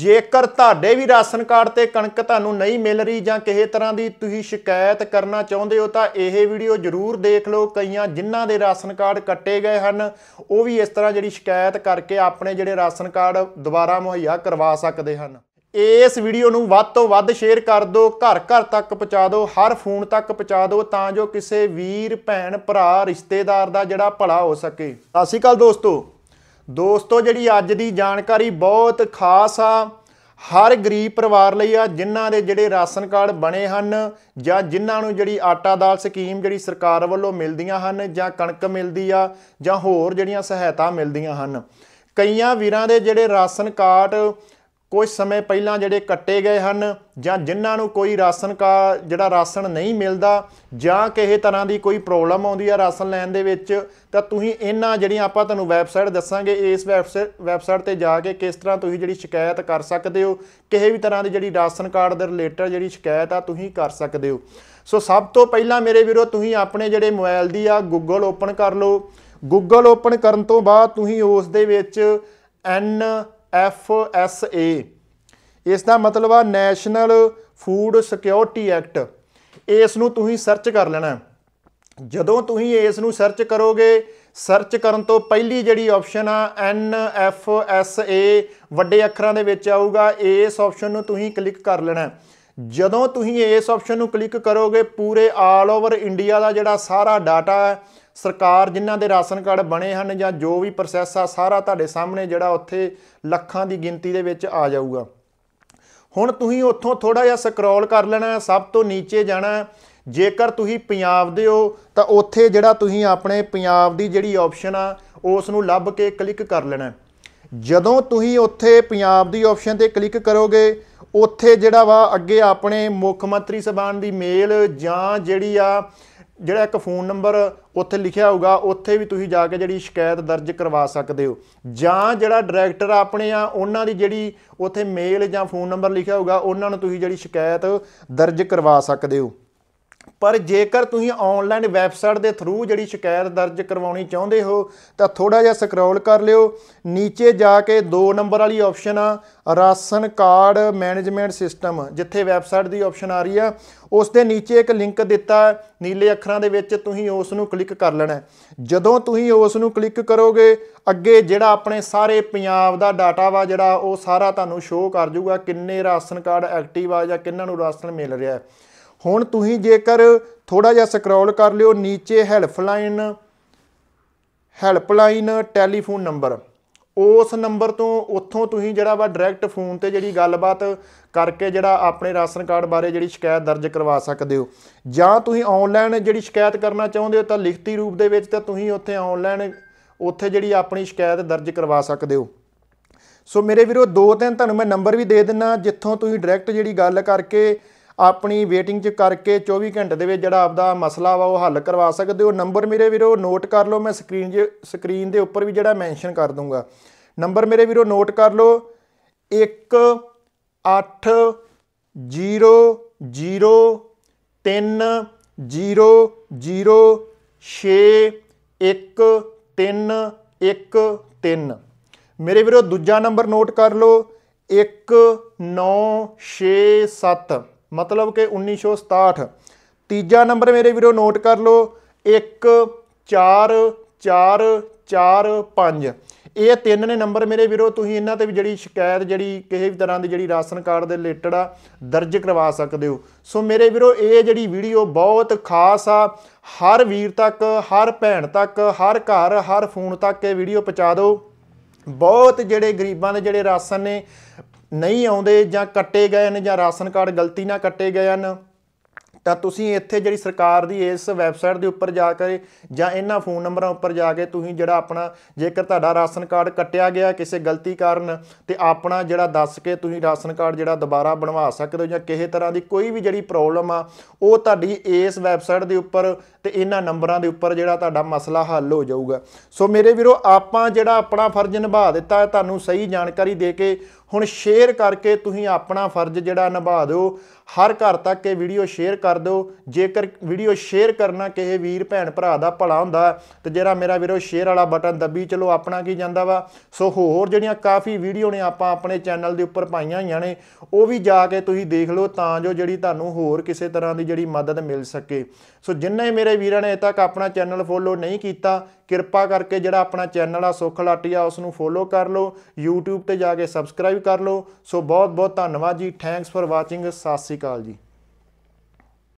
ਜੇਕਰ ਤੁਹਾਡੇ ਵੀ ration card ਤੇ ਕਣਕ ਤੁਹਾਨੂੰ ਨਹੀਂ ਮਿਲ ਰਹੀ ਜਾਂ ਕਿਸੇ ਤਰ੍ਹਾਂ ਦੀ ਤੁਸੀਂ ਸ਼ਿਕਾਇਤ ਕਰਨਾ ਚਾਹੁੰਦੇ ਹੋ ਤਾਂ ਇਹ ਵੀਡੀਓ ਜ਼ਰੂਰ ਦੇਖ ਲਓ ਕਈਆਂ ਜਿਨ੍ਹਾਂ ਦੇ ਰਾਸ਼ਨ ਕਾਰਡ ਕੱਟੇ ਗਏ ਹਨ ਉਹ ਵੀ ਇਸ ਤਰ੍ਹਾਂ ਜਿਹੜੀ ਸ਼ਿਕਾਇਤ ਕਰਕੇ ਆਪਣੇ ਜਿਹੜੇ ਰਾਸ਼ਨ ਕਾਰਡ ਦੁਬਾਰਾ ਮੁਹੱਈਆ ਕਰਵਾ ਸਕਦੇ ਹਨ ਇਸ ਵੀਡੀਓ ਨੂੰ ਵੱਧ ਤੋਂ ਵੱਧ ਸ਼ੇਅਰ ਕਰ ਦਿਓ ਘਰ ਘਰ ਤੱਕ ਪਹੁੰਚਾ ਦਿਓ ਹਰ ਫੋਨ ਤੱਕ ਪਹੁੰਚਾ ਦਿਓ ਤਾਂ ਜੋ ਕਿਸੇ ਵੀਰ ਭੈਣ ਭਰਾ ਰਿਸ਼ਤੇਦਾਰ ਦਾ ਜਿਹੜਾ ਭਲਾ ਹੋ ਸਕੇ ਸਤਿ ਸ਼੍ਰੀ ਅਕਾਲ ਦੋਸਤੋ ਦੋਸਤੋ ਜਿਹੜੀ ਅੱਜ ਦੀ ਜਾਣਕਾਰੀ ਬਹੁਤ ਖਾਸ ਆ ਹਰ ਗਰੀਬ ਪਰਿਵਾਰ ਲਈ ਆ ਜਿਨ੍ਹਾਂ ਦੇ ਜਿਹੜੇ ਰਾਸ਼ਨ ਕਾਰਡ ਬਣੇ ਹਨ ਜਾਂ ਜਿਨ੍ਹਾਂ ਨੂੰ ਜਿਹੜੀ ਆਟਾ ਦਾਲ ਸਕੀਮ ਜਿਹੜੀ ਸਰਕਾਰ ਵੱਲੋਂ ਮਿਲਦੀਆਂ ਹਨ ਜਾਂ ਕਣਕ ਮਿਲਦੀ ਆ ਜਾਂ ਹੋਰ ਜਿਹੜੀਆਂ ਸਹਾਇਤਾ ਮਿਲਦੀਆਂ ਹਨ ਕਈਆਂ ਵੀਰਾਂ ਦੇ ਜਿਹੜੇ ਰਾਸ਼ਨ ਕਾਰਡ ਕੁਝ ਸਮੇਂ ਪਹਿਲਾਂ ਜਿਹੜੇ ਕੱਟੇ ਗਏ ਹਨ ਜਾਂ ਜਿਨ੍ਹਾਂ ਨੂੰ ਕੋਈ ਰਾਸ਼ਨ ਕਾ ਜਿਹੜਾ ਰਾਸ਼ਨ ਨਹੀਂ ਮਿਲਦਾ ਜਾਂ ਕਿਸੇ ਤਰ੍ਹਾਂ ਦੀ ਕੋਈ ਪ੍ਰੋਬਲਮ ਆਉਂਦੀ ਹੈ ਰਾਸ਼ਨ ਲੈਣ ਦੇ ਵਿੱਚ ਤਾਂ ਤੁਸੀਂ ਇਹਨਾਂ ਜਿਹੜੀਆਂ ਆਪਾਂ ਤੁਹਾਨੂੰ ਵੈਬਸਾਈਟ ਦੱਸਾਂਗੇ ਇਸ ਵੈਬਸਾਈਟ ਤੇ ਜਾ ਕੇ ਕਿਸ ਤਰ੍ਹਾਂ ਤੁਸੀਂ ਜਿਹੜੀ ਸ਼ਿਕਾਇਤ ਕਰ ਸਕਦੇ ਹੋ ਕਿਸੇ ਵੀ ਤਰ੍ਹਾਂ ਦੀ ਜਿਹੜੀ ਰਾਸ਼ਨ ਕਾਰਡ ਦੇ ਰਿਲੇਟਡ ਜਿਹੜੀ ਸ਼ਿਕਾਇਤ ਆ ਤੁਸੀਂ ਕਰ ਸਕਦੇ ਹੋ ਸੋ ਸਭ ਤੋਂ ਪਹਿਲਾਂ ਮੇਰੇ ਵੀਰੋ ਤੁਸੀਂ ਆਪਣੇ ਜਿਹੜੇ ਮੋਬਾਈਲ ਦੀ ਆ ਗੂਗਲ ਓਪਨ ਕਰ ਲਓ ਗੂਗਲ ਓਪਨ ਕਰਨ ਤੋਂ ਬਾਅਦ ਤੁਸੀਂ ਉਸ ਦੇ ਵਿੱਚ ਐਨ ਐਫ ਐਸ ਏ ਇਸ ਦਾ ਮਤਲਬ ਆ ਨੈਸ਼ਨਲ ਫੂਡ ਸਿਕਿਉਰਿਟੀ ਐਕਟ ਇਸ ਨੂੰ ਤੁਸੀਂ ਸਰਚ ਕਰ ਲੈਣਾ ਜਦੋਂ ਤੁਸੀਂ ਇਸ ਨੂੰ ਸਰਚ ਕਰੋਗੇ ਸਰਚ ਕਰਨ ਤੋਂ ਪਹਿਲੀ ਜਿਹੜੀ ਆਪਸ਼ਨ ਆ ਐਨ ਐਫ ਐਸ ਏ ਵੱਡੇ ਅੱਖਰਾਂ ਦੇ ਵਿੱਚ ਆਊਗਾ ਇਸ ਆਪਸ਼ਨ ਨੂੰ ਤੁਸੀਂ ਕਲਿੱਕ ਕਰ ਲੈਣਾ ਜਦੋਂ ਤੁਸੀਂ ਇਸ ਆਪਸ਼ਨ ਨੂੰ ਕਲਿੱਕ ਕਰੋਗੇ ਪੂਰੇ ਆਲ ਓਵਰ ਇੰਡੀਆ ਦਾ ਜਿਹੜਾ ਸਾਰਾ ਡਾਟਾ ਹੈ ਸਰਕਾਰ ਜਿਨ੍ਹਾਂ ਦੇ ਰਾਸ਼ਨ ਕਾਰਡ ਬਣੇ ਹਨ ਜਾਂ ਜੋ ਵੀ ਪ੍ਰੋਸੈਸ ਆ ਸਾਰਾ ਤੁਹਾਡੇ ਸਾਹਮਣੇ ਜਿਹੜਾ ਉੱਥੇ ਲੱਖਾਂ ਦੀ ਗਿਣਤੀ ਦੇ ਵਿੱਚ ਆ ਜਾਊਗਾ ਹੁਣ ਤੁਸੀਂ ਉੱਥੋਂ ਥੋੜਾ ਜਿਹਾ ਸਕਰੋਲ ਕਰ ਲੈਣਾ ਸਭ ਤੋਂ نیچے ਜਾਣਾ ਜੇਕਰ ਤੁਸੀਂ ਪੰਜਾਬ ਦੇ ਹੋ ਤਾਂ ਉੱਥੇ ਜਿਹੜਾ ਤੁਸੀਂ ਆਪਣੇ ਪੰਜਾਬ ਦੀ ਜਿਹੜੀ ਆਪਸ਼ਨ ਆ ਉਸ ਨੂੰ ਲੱਭ ਕੇ ਕਲਿੱਕ ਕਰ ਲੈਣਾ ਜਦੋਂ ਤੁਸੀਂ ਉੱਥੇ ਪੰਜਾਬ ਦੀ ਆਪਸ਼ਨ ਤੇ ਕਲਿੱਕ ਕਰੋਗੇ ਉੱਥੇ ਜਿਹੜਾ ਵਾ ਅੱਗੇ ਆਪਣੇ ਮੁੱਖ ਮੰਤਰੀ ਸਭਾਨ ਦੀ ਮੇਲ ਜਾਂ ਜਿਹੜੀ ਆ ਜਿਹੜਾ ਇੱਕ ਫੋਨ ਨੰਬਰ ਉੱਥੇ ਲਿਖਿਆ ਹੋਊਗਾ ਉੱਥੇ ਵੀ ਤੁਸੀਂ ਜਾ ਕੇ ਜਿਹੜੀ ਸ਼ਿਕਾਇਤ ਦਰਜ ਕਰਵਾ ਸਕਦੇ ਹੋ ਜਾਂ ਜਿਹੜਾ ਡਾਇਰੈਕਟਰ ਆਪਣੇ ਆ ਉਹਨਾਂ ਦੀ ਜਿਹੜੀ ਉੱਥੇ ਮੇਲ ਜਾਂ ਫੋਨ ਨੰਬਰ ਲਿਖਿਆ ਹੋਊਗਾ ਉਹਨਾਂ ਨੂੰ ਤੁਸੀਂ ਜਿਹੜੀ ਸ਼ਿਕਾਇਤ ਦਰਜ ਕਰਵਾ ਸਕਦੇ ਹੋ ਪਰ ਜੇਕਰ ਤੁਸੀਂ ਆਨਲਾਈਨ ਵੈਬਸਾਈਟ ਦੇ ਥਰੂ ਜਿਹੜੀ ਸ਼ਿਕਾਇਤ ਦਰਜ ਕਰਵਾਉਣੀ ਚਾਹੁੰਦੇ ਹੋ ਤਾਂ ਥੋੜਾ ਜਿਹਾ ਸਕਰੋਲ ਕਰ ਲਿਓ ਨੀਚੇ ਜਾ ਕੇ 2 ਨੰਬਰ ਵਾਲੀ ਆਪਸ਼ਨ ਆ ਰਾਸ਼ਨ ਕਾਰਡ ਮੈਨੇਜਮੈਂਟ ਸਿਸਟਮ ਜਿੱਥੇ ਵੈਬਸਾਈਟ ਦੀ ਆਪਸ਼ਨ ਆ ਰਹੀ ਆ ਉਸ ਦੇ ਨੀਚੇ ਇੱਕ ਲਿੰਕ ਦਿੱਤਾ ਨੀਲੇ ਅੱਖਰਾਂ ਦੇ ਵਿੱਚ ਤੁਸੀਂ ਉਸ ਨੂੰ ਕਲਿੱਕ ਕਰ ਲੈਣਾ ਜਦੋਂ ਤੁਸੀਂ ਉਸ ਨੂੰ ਕਲਿੱਕ ਕਰੋਗੇ ਅੱਗੇ ਜਿਹੜਾ ਆਪਣੇ ਸਾਰੇ ਪੰਜਾਬ ਦਾ ਡਾਟਾ ਵਾ ਜਿਹੜਾ ਉਹ ਸਾਰਾ ਤੁਹਾਨੂੰ ਸ਼ੋਅ ਕਰ ਜਾਊਗਾ ਕਿੰਨੇ ਰਾਸ਼ਨ ਕਾਰਡ ਐਕਟਿਵ ਆ ਜਾਂ ਕਿੰਨਾਂ ਨੂੰ ਰਾਸ਼ਨ ਮਿਲ ਰਿਹਾ ਹੈ ਹੁਣ ਤੁਸੀਂ ਜੇਕਰ ਥੋੜਾ ਜਿਹਾ ਸਕਰੋਲ ਕਰ ਲਿਓ ਨੀਚੇ ਹੈਲਪਲਾਈਨ ਹੈਲਪਲਾਈਨ ਟੈਲੀਫੋਨ ਨੰਬਰ ਉਸ ਨੰਬਰ ਤੋਂ ਉੱਥੋਂ ਤੁਸੀਂ ਜਿਹੜਾ ਵਾ ਡਾਇਰੈਕਟ ਫੋਨ ਤੇ ਜਿਹੜੀ ਗੱਲਬਾਤ ਕਰਕੇ ਜਿਹੜਾ ਆਪਣੇ ਰਾਸ਼ਨ ਕਾਰਡ ਬਾਰੇ ਜਿਹੜੀ ਸ਼ਿਕਾਇਤ ਦਰਜ ਕਰਵਾ ਸਕਦੇ ਹੋ ਜਾਂ ਤੁਸੀਂ ਆਨਲਾਈਨ ਜਿਹੜੀ ਸ਼ਿਕਾਇਤ ਕਰਨਾ ਚਾਹੁੰਦੇ ਹੋ ਤਾਂ ਲਿਖਤੀ ਰੂਪ ਦੇ ਵਿੱਚ ਤਾਂ ਤੁਸੀਂ ਉੱਥੇ ਆਨਲਾਈਨ ਉੱਥੇ ਜਿਹੜੀ ਆਪਣੀ ਸ਼ਿਕਾਇਤ ਦਰਜ ਕਰਵਾ ਸਕਦੇ ਹੋ ਸੋ ਮੇਰੇ ਵੀਰੋ ਦੋ ਤਿੰਨ ਤੁਹਾਨੂੰ ਮੈਂ ਨੰਬਰ ਵੀ ਦੇ ਦਿੰਨਾ ਜਿੱਥੋਂ ਤੁਸੀਂ ਡਾਇਰੈਕਟ ਜਿਹੜੀ ਗੱਲ ਕਰਕੇ ਆਪਣੀ ਵੇਟਿੰਗ 'ਚ ਕਰਕੇ 24 ਘੰਟੇ ਦੇ ਵਿੱਚ ਜਿਹੜਾ ਆਪਦਾ ਮਸਲਾ ਵਾ ਉਹ ਹੱਲ ਕਰਵਾ ਸਕਦੇ ਹੋ ਨੰਬਰ ਮੇਰੇ ਵੀਰੋ ਨੋਟ ਕਰ ਲਓ ਮੈਂ ਸਕਰੀਨ ਜੇ ਸਕਰੀਨ ਦੇ ਉੱਪਰ ਵੀ ਜਿਹੜਾ ਮੈਂਸ਼ਨ ਕਰ ਦੂੰਗਾ ਨੰਬਰ ਮੇਰੇ ਵੀਰੋ ਨੋਟ ਕਰ ਲਓ 1 8 0 0 3 0 0 6 1 3 1 3 ਮੇਰੇ ਵੀਰੋ ਦੂਜਾ ਨੰਬਰ ਨੋਟ ਕਰ ਲਓ 0 ਮਤਲਬ ਕਿ 1967 ਤੀਜਾ ਨੰਬਰ ਮੇਰੇ ਵੀਰੋ ਨੋਟ ਕਰ ਲਓ 1 4 4 4 5 ਇਹ ਤਿੰਨ ਨੇ ਨੰਬਰ ਮੇਰੇ ਵੀਰੋ ਤੁਸੀਂ ਇਹਨਾਂ ਤੇ ਵੀ ਜਿਹੜੀ ਸ਼ਿਕਾਇਤ ਜਿਹੜੀ ਕਿਸੇ ਵੀ ਤਰ੍ਹਾਂ ਦੀ ਜਿਹੜੀ ਰਾਸ਼ਨ ਕਾਰਡ ਦੇ ਰਿਲੇਟਡ ਆ ਦਰਜ ਕਰਵਾ ਸਕਦੇ ਹੋ ਸੋ ਮੇਰੇ ਵੀਰੋ ਇਹ ਜਿਹੜੀ ਵੀਡੀਓ ਬਹੁਤ ਖਾਸ ਆ ਹਰ ਵੀਰ ਤੱਕ ਹਰ ਭੈਣ ਤੱਕ ਹਰ ਘਰ ਹਰ ਫੋਨ ਤੱਕ ਇਹ ਵੀਡੀਓ ਪਹੁੰਚਾ ਦਿਓ ਬਹੁਤ ਜਿਹੜੇ ਗਰੀਬਾਂ ਦੇ ਜਿਹੜੇ ਰਾਸ਼ਨ ਨੇ ਨਹੀਂ ਆਉਂਦੇ ਜਾਂ ਕੱਟੇ ਗਏ ਨੇ ਜਾਂ ਰਾਸ਼ਨ ਕਾਰਡ ਗਲਤੀ ਨਾਲ ਕੱਟੇ ਗਏ ਹਨ ਤਾਂ ਤੁਸੀਂ ਇੱਥੇ ਜਿਹੜੀ ਸਰਕਾਰ ਦੀ ਇਸ ਵੈਬਸਾਈਟ ਦੇ ਉੱਪਰ ਜਾ ਕੇ ਜਾਂ ਇਹਨਾਂ ਫੋਨ ਨੰਬਰਾਂ ਉੱਪਰ ਜਾ ਕੇ ਤੁਸੀਂ ਜਿਹੜਾ ਆਪਣਾ ਜੇਕਰ ਤੁਹਾਡਾ ਰਾਸ਼ਨ ਕਾਰਡ ਕੱਟਿਆ ਗਿਆ ਕਿਸੇ ਗਲਤੀ ਕਾਰਨ ਤੇ ਆਪਣਾ ਜਿਹੜਾ ਦੱਸ ਕੇ ਤੁਸੀਂ ਰਾਸ਼ਨ ਕਾਰਡ ਜਿਹੜਾ ਦੁਬਾਰਾ ਬਣਵਾ ਸਕਦੇ ਹੋ ਜਾਂ ਕਿਸੇ ਤਰ੍ਹਾਂ ਦੀ ਕੋਈ ਵੀ ਜਿਹੜੀ ਪ੍ਰੋਬਲਮ ਆ ਉਹ ਤੁਹਾਡੀ ਇਸ ਵੈਬਸਾਈਟ ਦੇ ਉੱਪਰ ਤੇ ਇਹਨਾਂ ਨੰਬਰਾਂ ਦੇ ਉੱਪਰ ਜਿਹੜਾ ਤੁਹਾਡਾ ਮਸਲਾ ਹੱਲ ਹੋ ਜਾਊਗਾ ਸੋ ਮੇਰੇ ਵੀਰੋ ਆਪਾਂ ਜਿਹੜਾ ਆਪਣਾ ਫਰਜ਼ ਨਿਭਾ ਦਿੱਤਾ ਹੈ ਤੁਹਾਨੂੰ ਸਹੀ ਜਾਣਕਾਰੀ ਦੇ ਕੇ ਹੁਣ ਸ਼ੇਅਰ ਕਰਕੇ ਤੁਸੀਂ ਆਪਣਾ ਫਰਜ਼ ਜਿਹੜਾ ਨਿਭਾ ਦਿਓ ਹਰ ਘਰ ਤੱਕ ਇਹ ਵੀਡੀਓ ਸ਼ੇਅਰ ਕਰ ਦਿਓ ਜੇਕਰ ਵੀਡੀਓ ਸ਼ੇਅਰ ਕਰਨਾ ਕਿਸੇ ਵੀਰ ਭੈਣ ਭਰਾ ਦਾ ਭਲਾ ਹੁੰਦਾ ਤੇ ਜਿਹੜਾ ਮੇਰਾ ਵੀਰੋ ਸ਼ੇਅਰ ਵਾਲਾ ਬਟਨ ਦੱਬੀ ਚਲੋ ਆਪਣਾ ਕੀ ਜਾਂਦਾ ਵਾ ਸੋ ਹੋਰ ਜਿਹੜੀਆਂ ਕਾਫੀ ਵੀਡੀਓ ਨੇ ਆਪਾਂ ਆਪਣੇ ਚੈਨਲ ਦੇ ਉੱਪਰ ਪਾਈਆਂ ਹੋਈਆਂ ਨੇ ਉਹ ਵੀ ਜਾ ਕੇ ਤੁਸੀਂ ਦੇਖ ਲਓ ਤਾਂ ਜੋ ਜਿਹੜੀ ਤੁਹਾਨੂੰ ਹੋਰ ਕਿਸੇ ਤਰ੍ਹਾਂ ਦੀ ਜਿਹੜੀ ਮਦਦ ਮਿਲ ਸਕੇ ਸੋ ਜਿੰਨੇ ਮੇਰੇ ਵੀਰਾਂ ਨੇ ਤੱਕ ਆਪਣਾ ਚੈਨਲ ਫੋਲੋ ਨਹੀਂ ਕੀਤਾ ਕਿਰਪਾ ਕਰਕੇ ਜਿਹੜਾ ਆਪਣਾ ਚੈਨਲ ਆ ਸੁਖ ਲਾਟੀਆ ਉਸ ਨੂੰ ਫੋਲੋ ਕਰ ਲਓ YouTube ਤੇ ਜਾ ਕੇ ਸਬਸਕ੍ਰਾਈਬ ਕਰ ਲਓ ਸੋ ਬਹੁਤ ਬਹੁਤ ਧੰਨਵਾਦ ਜੀ ਥੈਂਕਸ ਫॉर ਵਾਚਿੰਗ ਸਤਿ ਸ੍ਰੀ ਅਕਾਲ ਜੀ